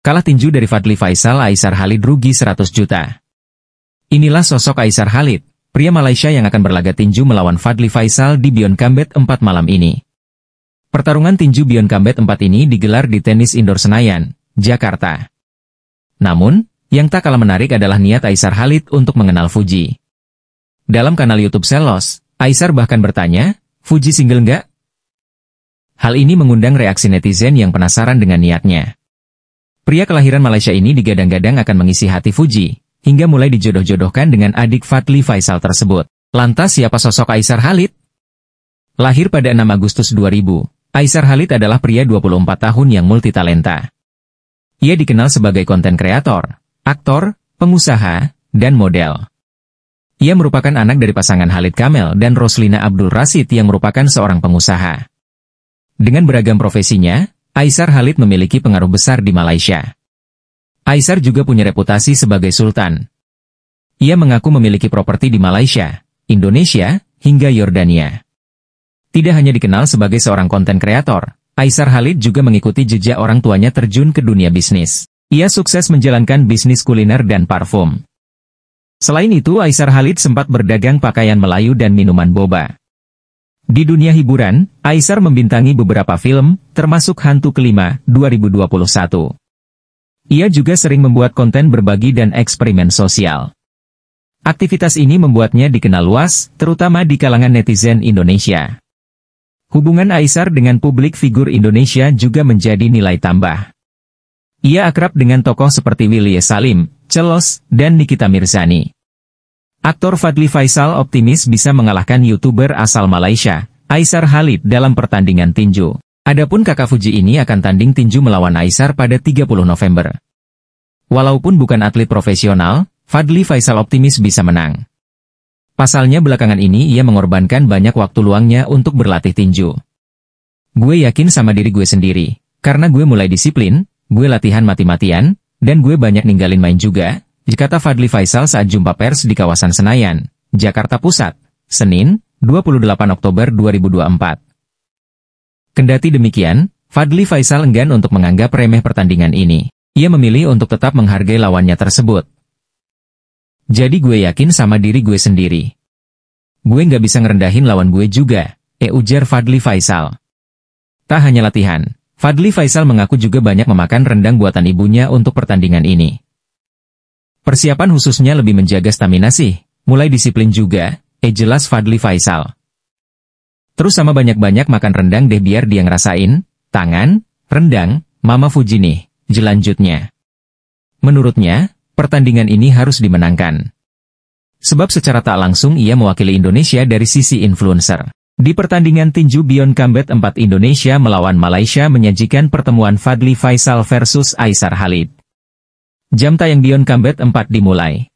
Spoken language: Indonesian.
Kalah tinju dari Fadli Faisal Aisar Halid rugi 100 juta. Inilah sosok Aisar Halid, pria Malaysia yang akan berlaga tinju melawan Fadli Faisal di Bion Kambet 4 malam ini. Pertarungan tinju Bion Kambet 4 ini digelar di Tenis Indoor Senayan, Jakarta. Namun, yang tak kalah menarik adalah niat Aisar Halid untuk mengenal Fuji. Dalam kanal YouTube Selos, Aisar bahkan bertanya, Fuji single nggak? Hal ini mengundang reaksi netizen yang penasaran dengan niatnya. Pria kelahiran Malaysia ini digadang-gadang akan mengisi hati Fuji, hingga mulai dijodoh-jodohkan dengan adik Fadli Faisal tersebut. Lantas siapa sosok Aisar Halid? Lahir pada 6 Agustus 2000, Aisar Halid adalah pria 24 tahun yang multitalenta. Ia dikenal sebagai konten kreator, aktor, pengusaha, dan model. Ia merupakan anak dari pasangan Halid Kamel dan Roslina Abdul Rasid yang merupakan seorang pengusaha. Dengan beragam profesinya, Aisar Halid memiliki pengaruh besar di Malaysia. Aisar juga punya reputasi sebagai sultan. Ia mengaku memiliki properti di Malaysia, Indonesia, hingga Yordania. Tidak hanya dikenal sebagai seorang konten kreator, Aisar Halid juga mengikuti jejak orang tuanya terjun ke dunia bisnis. Ia sukses menjalankan bisnis kuliner dan parfum. Selain itu, Aisar Halid sempat berdagang pakaian Melayu dan minuman boba. Di dunia hiburan, Aisar membintangi beberapa film, termasuk Hantu Kelima, 2021. Ia juga sering membuat konten berbagi dan eksperimen sosial. Aktivitas ini membuatnya dikenal luas, terutama di kalangan netizen Indonesia. Hubungan Aisar dengan publik figur Indonesia juga menjadi nilai tambah. Ia akrab dengan tokoh seperti Willy Salim, Celos, dan Nikita Mirzani. Aktor Fadli Faisal optimis bisa mengalahkan YouTuber asal Malaysia, Aisar Halid dalam pertandingan tinju. Adapun kakak Fuji ini akan tanding tinju melawan Aisar pada 30 November. Walaupun bukan atlet profesional, Fadli Faisal optimis bisa menang. Pasalnya belakangan ini ia mengorbankan banyak waktu luangnya untuk berlatih tinju. Gue yakin sama diri gue sendiri, karena gue mulai disiplin, gue latihan mati-matian, dan gue banyak ninggalin main juga, Kata Fadli Faisal saat jumpa pers di kawasan Senayan, Jakarta Pusat, Senin, 28 Oktober 2024. Kendati demikian, Fadli Faisal enggan untuk menganggap remeh pertandingan ini. Ia memilih untuk tetap menghargai lawannya tersebut. Jadi gue yakin sama diri gue sendiri. Gue nggak bisa ngerendahin lawan gue juga, eh ujar Fadli Faisal. Tak hanya latihan, Fadli Faisal mengaku juga banyak memakan rendang buatan ibunya untuk pertandingan ini. Persiapan khususnya lebih menjaga stamina sih, mulai disiplin juga, eh jelas Fadli Faisal. Terus sama banyak-banyak makan rendang deh biar dia ngerasain, tangan, rendang, Mama Fuji nih, jelanjutnya. Menurutnya, pertandingan ini harus dimenangkan. Sebab secara tak langsung ia mewakili Indonesia dari sisi influencer. Di pertandingan tinju Beyond Combat 4 Indonesia melawan Malaysia menyajikan pertemuan Fadli Faisal versus Aisar Halid. Jam tayang Dion Kambet 4 dimulai.